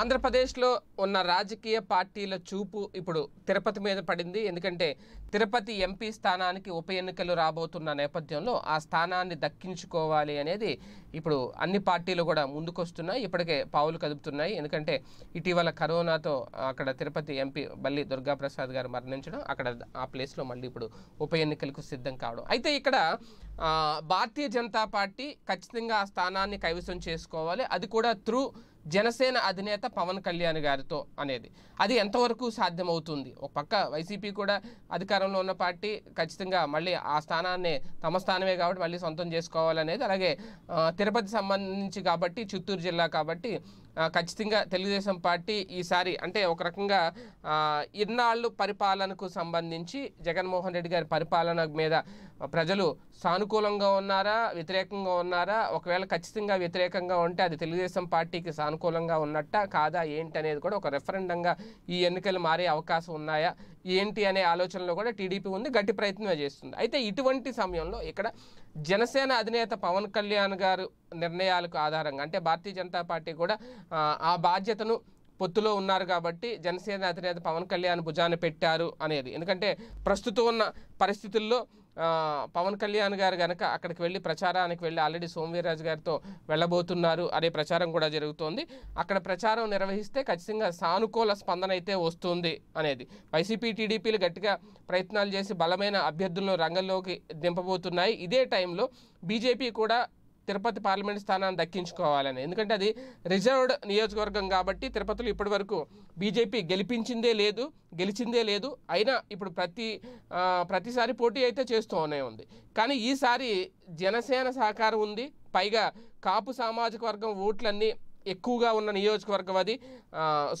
ఆంధ్రప్రదేశ్లో ఉన్న రాజకీయ పార్టీల చూపు ఇప్పుడు తిరుపతి మీద పడింది ఎందుకంటే తిరుపతి ఎంపీ స్థానానికి ఉప ఎన్నికలు రాబోతున్న నేపథ్యంలో ఆ స్థానాన్ని దక్కించుకోవాలి అనేది ఇప్పుడు అన్ని పార్టీలు కూడా ముందుకొస్తున్నాయి ఇప్పటికే పావులు కదుపుతున్నాయి ఎందుకంటే ఇటీవల కరోనాతో అక్కడ తిరుపతి ఎంపీ బల్లి దుర్గాప్రసాద్ గారు మరణించడం అక్కడ ఆ ప్లేస్లో మళ్ళీ ఇప్పుడు ఉప ఎన్నికలకు సిద్ధం కావడం అయితే ఇక్కడ భారతీయ జనతా పార్టీ ఖచ్చితంగా ఆ స్థానాన్ని కైవసం చేసుకోవాలి అది కూడా త్రూ జనసేన అధినేత పవన్ కళ్యాణ్ గారితో అనేది అది ఎంతవరకు సాధ్యమవుతుంది ఒక పక్క వైసీపీ కూడా అధికారంలో ఉన్న పార్టీ ఖచ్చితంగా మళ్ళీ ఆ స్థానాన్ని తమ స్థానమే కాబట్టి మళ్ళీ సొంతం చేసుకోవాలనేది అలాగే తిరుపతి సంబంధించి కాబట్టి చిత్తూరు జిల్లా కాబట్టి ఖచ్చితంగా తెలుగుదేశం పార్టీ ఈసారి అంటే ఒక రకంగా ఇన్నాళ్ళు పరిపాలనకు సంబంధించి జగన్మోహన్ రెడ్డి గారి పరిపాలన మీద ప్రజలు సానుకూలంగా ఉన్నారా వ్యతిరేకంగా ఉన్నారా ఒకవేళ ఖచ్చితంగా వ్యతిరేకంగా ఉంటే అది తెలుగుదేశం పార్టీకి సానుకూలంగా ఉన్నట్ట కాదా ఏంటి అనేది కూడా ఒక రెఫరెండంగా ఈ ఎన్నికలు మారే అవకాశం ఉన్నాయా ఏంటి అనే ఆలోచనలో కూడా టీడీపీ ఉంది గట్టి ప్రయత్నమే చేస్తుంది అయితే ఇటువంటి సమయంలో ఇక్కడ జనసేన అధినేత పవన్ కళ్యాణ్ గారు నిర్ణయాలకు ఆధారంగా అంటే భారతీయ జనతా పార్టీ కూడా ఆ బాధ్యతను పొత్తులో ఉన్నారు కాబట్టి జనసేన అధినేత పవన్ కళ్యాణ్ భుజాన పెట్టారు అనేది ఎందుకంటే ప్రస్తుతం ఉన్న పరిస్థితుల్లో పవన్ కళ్యాణ్ గారు కనుక అక్కడికి వెళ్ళి ప్రచారానికి వెళ్ళి ఆల్రెడీ సోమవీర్రాజు గారితో వెళ్ళబోతున్నారు అనే ప్రచారం కూడా జరుగుతోంది అక్కడ ప్రచారం నిర్వహిస్తే ఖచ్చితంగా సానుకూల స్పందన అయితే వస్తుంది అనేది వైసీపీ టీడీపీలు గట్టిగా ప్రయత్నాలు చేసి బలమైన అభ్యర్థులను రంగంలోకి దింపబోతున్నాయి ఇదే టైంలో బీజేపీ కూడా తిరుపతి పార్లమెంట్ స్థానాన్ని దక్కించుకోవాలని ఎందుకంటే అది రిజర్వ్డ్ నియోజకవర్గం కాబట్టి తిరుపతిలో ఇప్పటి వరకు బీజేపీ గెలిపించిందే లేదు గెలిచిందే లేదు అయినా ఇప్పుడు ప్రతి ప్రతిసారి పోటీ అయితే చేస్తూనే ఉంది కానీ ఈసారి జనసేన సహకారం ఉంది పైగా కాపు సామాజిక వర్గం ఓట్లన్నీ ఎక్కువగా ఉన్న నియోజకవర్గం అది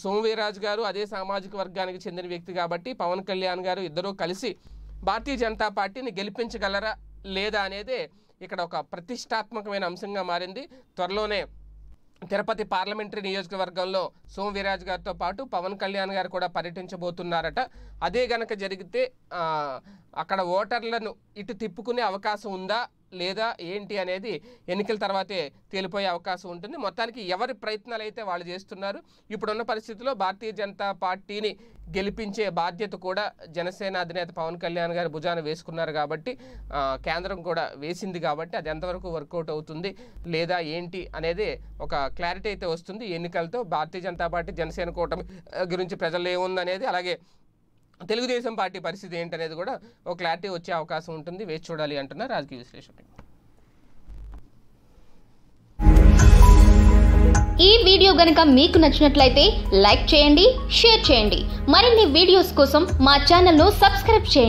సోమవీరాజు గారు అదే సామాజిక వర్గానికి చెందిన వ్యక్తి కాబట్టి పవన్ కళ్యాణ్ గారు ఇద్దరూ కలిసి భారతీయ జనతా పార్టీని గెలిపించగలరా లేదా అనేది ఇక్కడ ఒక ప్రతిష్టాత్మకమైన అంశంగా మారింది త్వరలోనే తిరుపతి పార్లమెంటరీ నియోజకవర్గంలో సోమవీరాజు గారితో పాటు పవన్ కళ్యాణ్ గారు కూడా పర్యటించబోతున్నారట అదే గనక జరిగితే అక్కడ ఓటర్లను ఇటు తిప్పుకునే అవకాశం ఉందా లేదా ఏంటి అనేది ఎన్నికల తర్వాతే తేలిపోయే అవకాశం ఉంటుంది మొత్తానికి ఎవరి ప్రయత్నాలు అయితే వాళ్ళు చేస్తున్నారు ఇప్పుడున్న పరిస్థితుల్లో భారతీయ జనతా పార్టీని గెలిపించే బాధ్యత కూడా జనసేన అధినేత పవన్ కళ్యాణ్ గారు భుజాన వేసుకున్నారు కాబట్టి కేంద్రం కూడా వేసింది కాబట్టి అది ఎంతవరకు వర్కౌట్ అవుతుంది లేదా ఏంటి అనేది ఒక క్లారిటీ అయితే వస్తుంది ఎన్నికలతో భారతీయ జనతా పార్టీ జనసేన కూటమి గురించి ప్రజలు ఏముందనేది అలాగే తెలుగుదేశం పార్టీ పరిస్థితి ఏంటనేది కూడా ఒక క్లారిటీ వచ్చే అవకాశం ఉంటుంది వేచి చూడాలి అంటున్నారు రాజకీయ విశ్లేషకులు ఈ వీడియో గనక మీకు నచ్చినట్లయితే లైక్ చేయండి షేర్ చేయండి మరిన్ని వీడియోస్ కోసం మా ఛానల్ను సబ్స్క్రైబ్ చేయండి